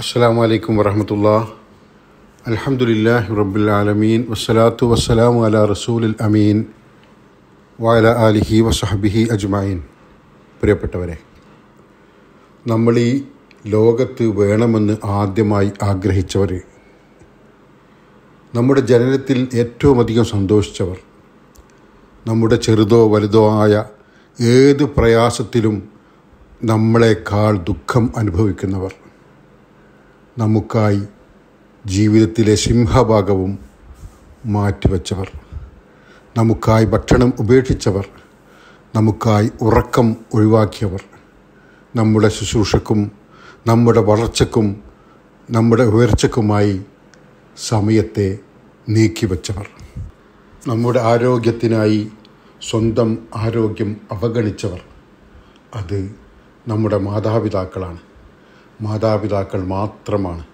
അസ്സാം അലൈക്കും വരഹമത്തുള്ള അലഹമുല്ലാ റബുലാലമീൻ വസ്സലാത്തു വസ്സലാമു അല റസൂൽ അമീൻ വാല അലിഹി വസഹബിഹി അജ്മായിൻ പ്രിയപ്പെട്ടവരെ നമ്മൾ ഈ ലോകത്ത് വേണമെന്ന് ആദ്യമായി ആഗ്രഹിച്ചവർ നമ്മുടെ ജനനത്തിൽ ഏറ്റവും അധികം സന്തോഷിച്ചവർ നമ്മുടെ ചെറുതോ വലുതോ ആയ ഏത് പ്രയാസത്തിലും നമ്മളെക്കാൾ ദുഃഖം അനുഭവിക്കുന്നവർ നമുക്കായി ജീവിതത്തിലെ സിംഹഭാഗവും മാറ്റിവെച്ചവർ നമുക്കായി ഭക്ഷണം ഉപേക്ഷിച്ചവർ നമുക്കായി ഉറക്കം ഒഴിവാക്കിയവർ നമ്മുടെ ശുശ്രൂഷക്കും നമ്മുടെ വളർച്ചക്കും നമ്മുടെ ഉയർച്ചക്കുമായി സമയത്തെ നീക്കിവെച്ചവർ നമ്മുടെ ആരോഗ്യത്തിനായി സ്വന്തം ആരോഗ്യം അവഗണിച്ചവർ അത് നമ്മുടെ മാതാപിതാക്കളാണ് മാതാപിതാക്കൾ മാത്രമാണ്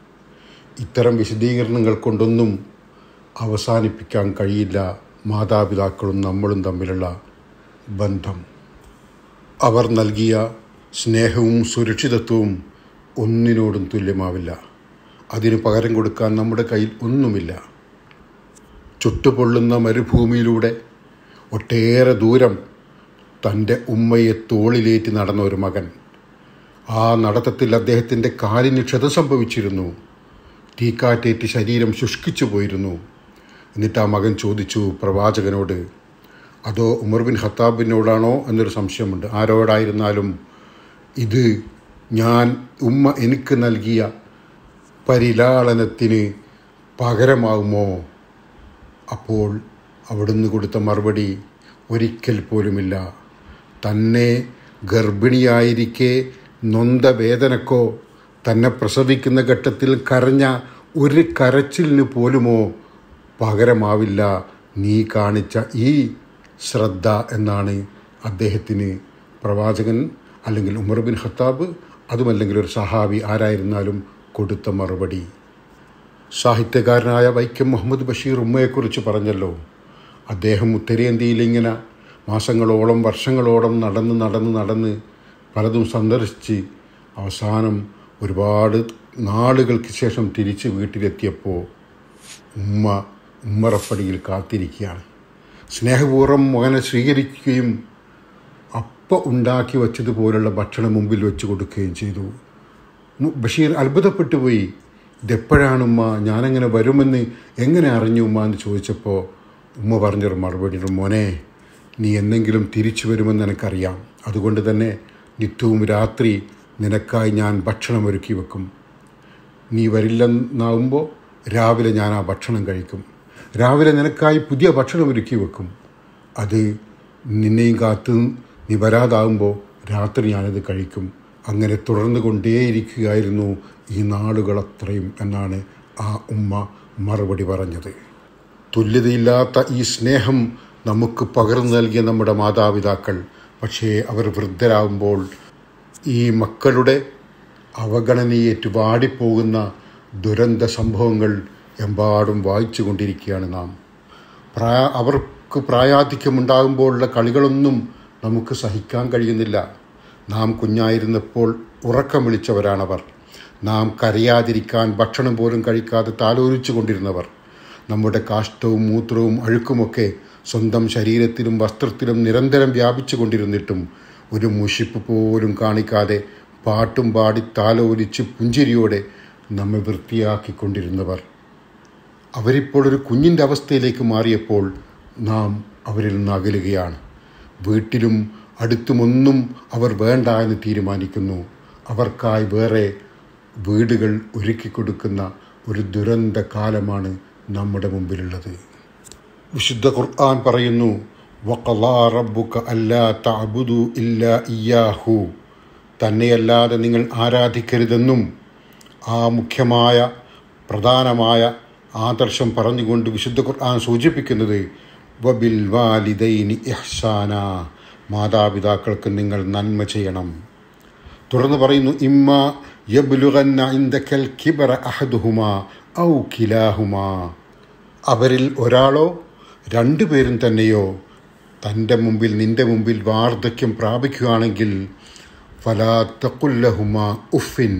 ഇത്തരം വിശദീകരണങ്ങൾ കൊണ്ടൊന്നും അവസാനിപ്പിക്കാൻ കഴിയില്ല മാതാപിതാക്കളും നമ്മളും തമ്മിലുള്ള ബന്ധം അവർ നൽകിയ സ്നേഹവും സുരക്ഷിതത്വവും ഒന്നിനോടും തുല്യമാവില്ല അതിന് പകരം കൊടുക്കാൻ നമ്മുടെ കയ്യിൽ ഒന്നുമില്ല ചുട്ടുപൊള്ളുന്ന മരുഭൂമിയിലൂടെ ഒട്ടേറെ ദൂരം തൻ്റെ ഉമ്മയെ തോളിലേറ്റി നടന്ന ഒരു മകൻ ആ നടത്തത്തിൽ അദ്ദേഹത്തിൻ്റെ കാലിന് ക്ഷതം സംഭവിച്ചിരുന്നു തീക്കാറ്റേറ്റ് ശരീരം ശുഷ്കിച്ചു പോയിരുന്നു എന്നിട്ട് ആ മകൻ ചോദിച്ചു പ്രവാചകനോട് അതോ ഉമർ ബിൻ ഖത്താബിനോടാണോ എന്നൊരു സംശയമുണ്ട് ആരോടായിരുന്നാലും ഇത് ഞാൻ ഉമ്മ എനിക്ക് നൽകിയ പരിലാളനത്തിന് പകരമാവുമോ അപ്പോൾ അവിടുന്ന് കൊടുത്ത മറുപടി ഒരിക്കൽ പോലുമില്ല തന്നെ ഗർഭിണിയായിരിക്കെ നൊന്ത വേദനക്കോ തന്നെ പ്രസവിക്കുന്ന ഘട്ടത്തിൽ കരഞ്ഞ ഒരു കരച്ചിലിന് പോലുമോ പകരമാവില്ല നീ കാണിച്ച ഈ ശ്രദ്ധ എന്നാണ് അദ്ദേഹത്തിന് പ്രവാചകൻ അല്ലെങ്കിൽ ഉമർ ബിൻ ഖത്താബ് അതുമല്ലെങ്കിൽ ഒരു സഹാബി ആരായിരുന്നാലും കൊടുത്ത മറുപടി സാഹിത്യകാരനായ വൈക്കം മുഹമ്മദ് ബഷീർ ഉമ്മയെക്കുറിച്ച് പറഞ്ഞല്ലോ അദ്ദേഹം ഉത്തരേന്ത്യയിൽ ഇങ്ങനെ മാസങ്ങളോളം വർഷങ്ങളോളം നടന്ന് നടന്ന് നടന്ന് പലതും സന്ദർശിച്ച് അവസാനം ഒരുപാട് നാളുകൾക്ക് ശേഷം തിരിച്ച് വീട്ടിലെത്തിയപ്പോൾ ഉമ്മ ഉമ്മറപ്പടിയിൽ കാത്തിരിക്കുകയാണ് സ്നേഹപൂർവ്വം മകനെ സ്വീകരിക്കുകയും അപ്പം ഉണ്ടാക്കി വച്ചതുപോലുള്ള ഭക്ഷണം മുമ്പിൽ വെച്ച് കൊടുക്കുകയും ചെയ്തു ബഷീർ അത്ഭുതപ്പെട്ടു പോയി ഇതെപ്പോഴാണ് ഉമ്മ ഞാനെങ്ങനെ വരുമെന്ന് എങ്ങനെ അറിഞ്ഞു ഉമ്മ എന്ന് ചോദിച്ചപ്പോൾ ഉമ്മ പറഞ്ഞൊരു മറുപടി മോനെ നീ എന്തെങ്കിലും തിരിച്ചു വരുമെന്ന് എനിക്കറിയാം അതുകൊണ്ട് തന്നെ നിത്യവും രാത്രി നിനക്കായി ഞാൻ ഭക്ഷണം ഒരുക്കി വെക്കും നീ വരില്ലെന്നാവുമ്പോൾ രാവിലെ ഞാൻ ആ ഭക്ഷണം കഴിക്കും രാവിലെ നിനക്കായി പുതിയ ഭക്ഷണം ഒരുക്കി വെക്കും അത് നിന്നെയും കാത്ത് നീ വരാതാവുമ്പോൾ രാത്രി ഞാനത് കഴിക്കും അങ്ങനെ തുടർന്നു കൊണ്ടേയിരിക്കുകയായിരുന്നു ഈ നാളുകൾ അത്രയും എന്നാണ് ആ ഉമ്മ മറുപടി പറഞ്ഞത് തുല്യതയില്ലാത്ത ഈ സ്നേഹം നമുക്ക് പകർന്നു നൽകിയ നമ്മുടെ മാതാപിതാക്കൾ പക്ഷേ അവർ വൃദ്ധരാകുമ്പോൾ ഈ മക്കളുടെ അവഗണനയേറ്റ് വാടിപ്പോകുന്ന ദുരന്ത സംഭവങ്ങൾ എമ്പാടും വായിച്ചു കൊണ്ടിരിക്കുകയാണ് നാം പ്രായ അവർക്ക് പ്രായാധിക്യമുണ്ടാകുമ്പോഴുള്ള കളികളൊന്നും നമുക്ക് സഹിക്കാൻ കഴിയുന്നില്ല നാം കുഞ്ഞായിരുന്നപ്പോൾ ഉറക്കം വിളിച്ചവരാണവർ നാം കരയാതിരിക്കാൻ ഭക്ഷണം പോലും കഴിക്കാതെ താലോലിച്ചു കൊണ്ടിരുന്നവർ നമ്മുടെ കാഷ്ടവും മൂത്രവും അഴുക്കുമൊക്കെ സ്വന്തം ശരീരത്തിലും വസ്ത്രത്തിലും നിരന്തരം വ്യാപിച്ചു കൊണ്ടിരുന്നിട്ടും ഒരു മുഷിപ്പ് പോലും കാണിക്കാതെ പാട്ടും പാടി താലോലിച്ച് പുഞ്ചിരിയോടെ നമ്മെ വൃത്തിയാക്കിക്കൊണ്ടിരുന്നവർ അവരിപ്പോൾ ഒരു കുഞ്ഞിൻ്റെ അവസ്ഥയിലേക്ക് മാറിയപ്പോൾ നാം അവരിൽ നിന്ന് അകലുകയാണ് വീട്ടിലും അടുത്തുമൊന്നും അവർ വേണ്ട എന്ന് തീരുമാനിക്കുന്നു അവർക്കായി വേറെ വീടുകൾ ഒരുക്കിക്കൊടുക്കുന്ന ഒരു ദുരന്ത കാലമാണ് നമ്മുടെ മുമ്പിലുള്ളത് വിശുദ്ധ ഖുർആൻ പറയുന്നു വക്കലാ റബ്ബുക അല്ലാ തഅബുദു ഇല്ലാ ഇയാഹു തന്നെയല്ലാതെ നിങ്ങൾ ആരാധിക്കരുതെന്നും ആ മുഖ്യമായ പ്രധാനമായ ആദർശം പറഞ്ഞുകൊണ്ട് വിശുദ്ധ ഖുർആൻ സൂചിപ്പിക്കുന്നത് വബിൽ വാലിദൈനി ഇഹ്സാന മാതാപിതാക്കൾക്ക് നിങ്ങൾ നന്മ ചെയ്യണം തുടർന്ന് പറയുന്നു ഇമ്മ യബ്ലുഗന്ന ഇന്ദക്കൽ കിബറ അഹദുഹുമാ ഔ കിലാഹുമാ അവരിൽ ഒരാളോ രണ്ടുപേരും തന്നെയോ തൻ്റെ മുമ്പിൽ നിൻ്റെ മുമ്പിൽ വാർദ്ധക്യം പ്രാപിക്കുകയാണെങ്കിൽ വലാ തക്കുല്ലഹുമ ഉഫിൻ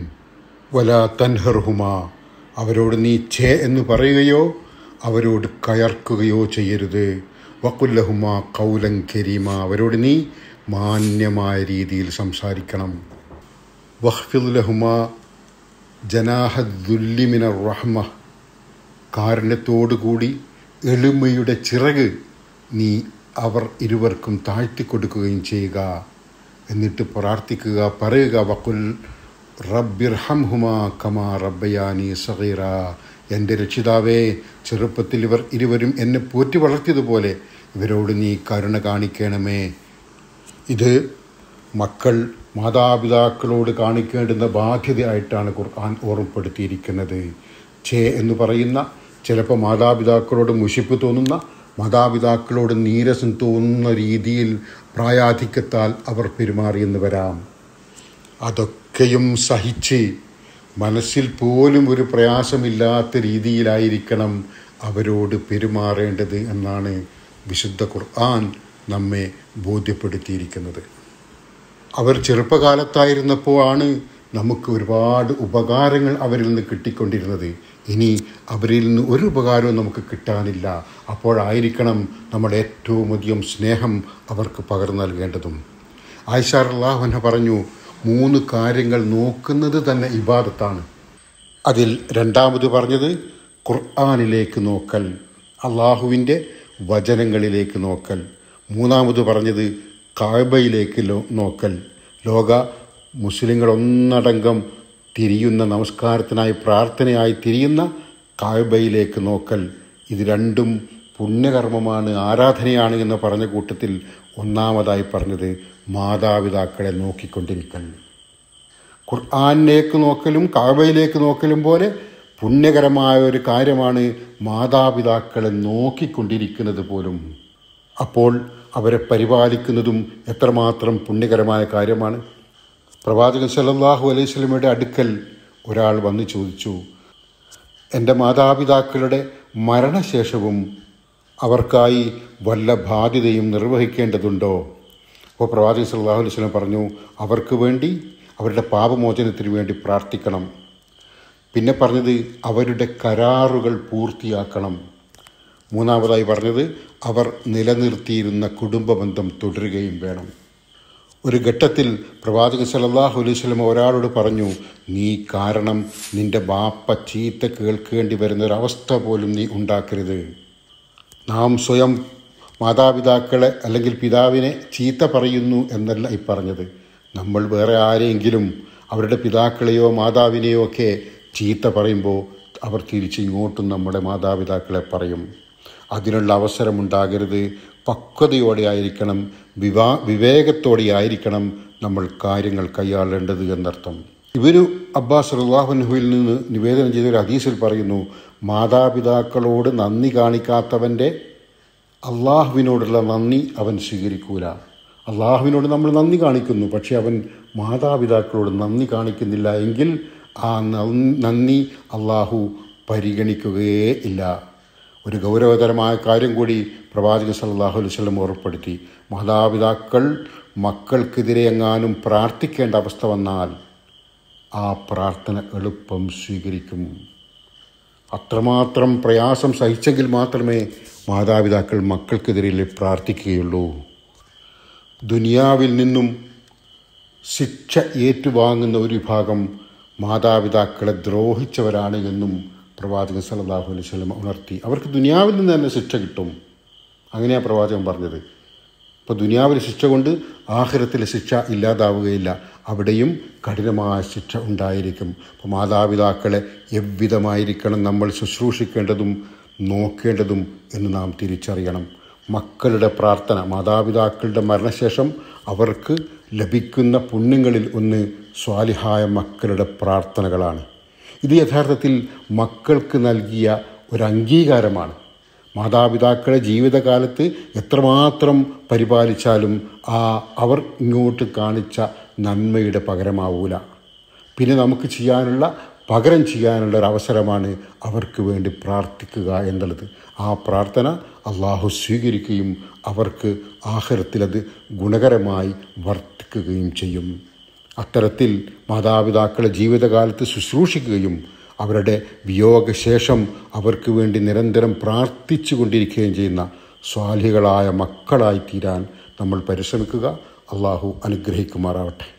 വലാ തൻഹർഹുമ അവരോട് നീ ഛേ എന്ന് പറയുകയോ അവരോട് കയർക്കുകയോ ചെയ്യരുത് വക്കുല്ലഹുമ കൗലം കരീമ അവരോട് നീ മാന്യമായ രീതിയിൽ സംസാരിക്കണം വഹ്ഫിദുലഹുമ ജനാഹദ്ദുല്ലിമിന റഹ്മ കാരുണ്യത്തോടുകൂടി എളിമയുടെ ചിറക് നീ അവർ ഇരുവർക്കും താഴ്ത്തി കൊടുക്കുകയും ചെയ്യുക എന്നിട്ട് പ്രാർത്ഥിക്കുക പറയുക വക്കുൽ റബ്ബിർ ഹുമാ കമാ റബ്ബയാനി സഹീറ എൻ്റെ രക്ഷിതാവേ ചെറുപ്പത്തിൽ ഇവർ ഇരുവരും എന്നെ പോറ്റി വളർത്തിയതുപോലെ ഇവരോട് നീ കരുണ കാണിക്കണമേ ഇത് മക്കൾ മാതാപിതാക്കളോട് കാണിക്കേണ്ടുന്ന ബാധ്യതയായിട്ടാണ് ഖുർആൻ ഓർമ്മപ്പെടുത്തിയിരിക്കുന്നത് ചേ എന്ന് പറയുന്ന ചിലപ്പോൾ മാതാപിതാക്കളോട് മുഷിപ്പ് തോന്നുന്ന മാതാപിതാക്കളോട് നീരസം തോന്നുന്ന രീതിയിൽ പ്രായാധിക്യത്താൽ അവർ പെരുമാറിയെന്ന് വരാം അതൊക്കെയും സഹിച്ച് മനസ്സിൽ പോലും ഒരു പ്രയാസമില്ലാത്ത രീതിയിലായിരിക്കണം അവരോട് പെരുമാറേണ്ടത് എന്നാണ് വിശുദ്ധ ഖുർആൻ നമ്മെ ബോധ്യപ്പെടുത്തിയിരിക്കുന്നത് അവർ ചെറുപ്പകാലത്തായിരുന്നപ്പോൾ ആണ് നമുക്ക് ഒരുപാട് ഉപകാരങ്ങൾ അവരിൽ നിന്ന് കിട്ടിക്കൊണ്ടിരുന്നത് ഇനി അവരിൽ നിന്ന് ഒരു ഉപകാരവും നമുക്ക് കിട്ടാനില്ല അപ്പോഴായിരിക്കണം നമ്മൾ ഏറ്റവും അധികം സ്നേഹം അവർക്ക് പകർന്നു നൽകേണ്ടതും ആയിഷാർ അള്ളാഹുന പറഞ്ഞു മൂന്ന് കാര്യങ്ങൾ നോക്കുന്നത് തന്നെ ഇബാദത്താണ് അതിൽ രണ്ടാമത് പറഞ്ഞത് ഖുർആാനിലേക്ക് നോക്കൽ അള്ളാഹുവിൻ്റെ വചനങ്ങളിലേക്ക് നോക്കൽ മൂന്നാമത് പറഞ്ഞത് കാബയിലേക്ക് നോക്കൽ ലോക മുസ്ലിങ്ങൾ ഒന്നടങ്കം തിരിയുന്ന നമസ്കാരത്തിനായി പ്രാർത്ഥനയായി തിരിയുന്ന കായബയിലേക്ക് നോക്കൽ ഇത് രണ്ടും പുണ്യകർമ്മമാണ് ആരാധനയാണ് എന്ന് പറഞ്ഞ കൂട്ടത്തിൽ ഒന്നാമതായി പറഞ്ഞത് മാതാപിതാക്കളെ നോക്കിക്കൊണ്ടിരിക്കൽ ഖുർആാനിലേക്ക് നോക്കലും കാബയിലേക്ക് നോക്കലും പോലെ പുണ്യകരമായ ഒരു കാര്യമാണ് മാതാപിതാക്കളെ നോക്കിക്കൊണ്ടിരിക്കുന്നത് പോലും അപ്പോൾ അവരെ പരിപാലിക്കുന്നതും എത്രമാത്രം പുണ്യകരമായ കാര്യമാണ് പ്രവാചകൻ സല്ലാഹു അലൈഹി സ്വലമയുടെ അടുക്കൽ ഒരാൾ വന്ന് ചോദിച്ചു എൻ്റെ മാതാപിതാക്കളുടെ മരണശേഷവും അവർക്കായി വല്ല ബാധ്യതയും നിർവഹിക്കേണ്ടതുണ്ടോ അപ്പോൾ പ്രവാചകൻ സല്ലാഹു അലൈഹി സ്വലം പറഞ്ഞു അവർക്ക് വേണ്ടി അവരുടെ പാപമോചനത്തിന് വേണ്ടി പ്രാർത്ഥിക്കണം പിന്നെ പറഞ്ഞത് അവരുടെ കരാറുകൾ പൂർത്തിയാക്കണം മൂന്നാമതായി പറഞ്ഞത് അവർ നിലനിർത്തിയിരുന്ന കുടുംബബന്ധം തുടരുകയും വേണം ഒരു ഘട്ടത്തിൽ പ്രവാചകൻ സലല്ലാഹു അലൈഹി ഒരാളോട് പറഞ്ഞു നീ കാരണം നിന്റെ ബാപ്പ ചീത്ത കേൾക്കേണ്ടി വരുന്നൊരവസ്ഥ പോലും നീ ഉണ്ടാക്കരുത് നാം സ്വയം മാതാപിതാക്കളെ അല്ലെങ്കിൽ പിതാവിനെ ചീത്ത പറയുന്നു എന്നല്ല ഈ പറഞ്ഞത് നമ്മൾ വേറെ ആരെങ്കിലും അവരുടെ പിതാക്കളെയോ മാതാവിനെയോ ഒക്കെ ചീത്ത പറയുമ്പോൾ അവർ തിരിച്ച് ഇങ്ങോട്ടും നമ്മുടെ മാതാപിതാക്കളെ പറയും അതിനുള്ള അവസരമുണ്ടാകരുത് ആയിരിക്കണം വിവാ ആയിരിക്കണം നമ്മൾ കാര്യങ്ങൾ കൈയാളേണ്ടത് എന്നർത്ഥം ഇവരു അബ്ബാസ് റഹ്വാഹുൻഹുവിൽ നിന്ന് നിവേദനം ചെയ്ത ഒരു ഹദീസിൽ പറയുന്നു മാതാപിതാക്കളോട് നന്ദി കാണിക്കാത്തവൻ്റെ അള്ളാഹുവിനോടുള്ള നന്ദി അവൻ സ്വീകരിക്കൂല അള്ളാഹുവിനോട് നമ്മൾ നന്ദി കാണിക്കുന്നു പക്ഷേ അവൻ മാതാപിതാക്കളോട് നന്ദി കാണിക്കുന്നില്ല എങ്കിൽ ആ നന്ദി അള്ളാഹു പരിഗണിക്കുകയേ ഇല്ല ഒരു ഗൗരവതരമായ കാര്യം കൂടി പ്രവാചക സല്ലാഹു അലുസ്ലം ഓർപ്പെടുത്തി മാതാപിതാക്കൾ മക്കൾക്കെതിരെ എങ്ങാനും പ്രാർത്ഥിക്കേണ്ട അവസ്ഥ വന്നാൽ ആ പ്രാർത്ഥന എളുപ്പം സ്വീകരിക്കും അത്രമാത്രം പ്രയാസം സഹിച്ചെങ്കിൽ മാത്രമേ മാതാപിതാക്കൾ മക്കൾക്കെതിരെ പ്രാർത്ഥിക്കുകയുള്ളൂ ദുനിയാവിൽ നിന്നും ശിക്ഷ ഏറ്റുവാങ്ങുന്ന ഒരു വിഭാഗം മാതാപിതാക്കളെ ദ്രോഹിച്ചവരാണ് എന്നും പ്രവാചകൻ സല്ലാഹു അലൈഹി സ്വലം ഉണർത്തി അവർക്ക് ദുനിയാവിൽ നിന്ന് തന്നെ ശിക്ഷ കിട്ടും അങ്ങനെയാണ് പ്രവാചകൻ പറഞ്ഞത് അപ്പോൾ ദുനിയാവിലെ ശിക്ഷ കൊണ്ട് ആഹ്രത്തിലെ ശിക്ഷ ഇല്ലാതാവുകയില്ല അവിടെയും കഠിനമായ ശിക്ഷ ഉണ്ടായിരിക്കും അപ്പോൾ മാതാപിതാക്കളെ എവ്വിധമായിരിക്കണം നമ്മൾ ശുശ്രൂഷിക്കേണ്ടതും നോക്കേണ്ടതും എന്ന് നാം തിരിച്ചറിയണം മക്കളുടെ പ്രാർത്ഥന മാതാപിതാക്കളുടെ മരണശേഷം അവർക്ക് ലഭിക്കുന്ന പുണ്യങ്ങളിൽ ഒന്ന് സ്വാലിഹായ മക്കളുടെ പ്രാർത്ഥനകളാണ് ഇത് യഥാർത്ഥത്തിൽ മക്കൾക്ക് നൽകിയ ഒരു അംഗീകാരമാണ് മാതാപിതാക്കളെ ജീവിതകാലത്ത് എത്രമാത്രം പരിപാലിച്ചാലും ആ അവർ ഇങ്ങോട്ട് കാണിച്ച നന്മയുടെ പകരമാവൂല പിന്നെ നമുക്ക് ചെയ്യാനുള്ള പകരം ചെയ്യാനുള്ള ഒരു അവസരമാണ് അവർക്ക് വേണ്ടി പ്രാർത്ഥിക്കുക എന്നുള്ളത് ആ പ്രാർത്ഥന അള്ളാഹു സ്വീകരിക്കുകയും അവർക്ക് ആഹരത്തിലത് ഗുണകരമായി വർത്തിക്കുകയും ചെയ്യും അത്തരത്തിൽ മാതാപിതാക്കളെ ജീവിതകാലത്ത് ശുശ്രൂഷിക്കുകയും അവരുടെ വിയോഗശേഷം അവർക്ക് വേണ്ടി നിരന്തരം പ്രാർത്ഥിച്ചു കൊണ്ടിരിക്കുകയും ചെയ്യുന്ന സ്വാലികളായ മക്കളായി തീരാൻ നമ്മൾ പരിശ്രമിക്കുക അള്ളാഹു അനുഗ്രഹിക്കുമാറാവട്ടെ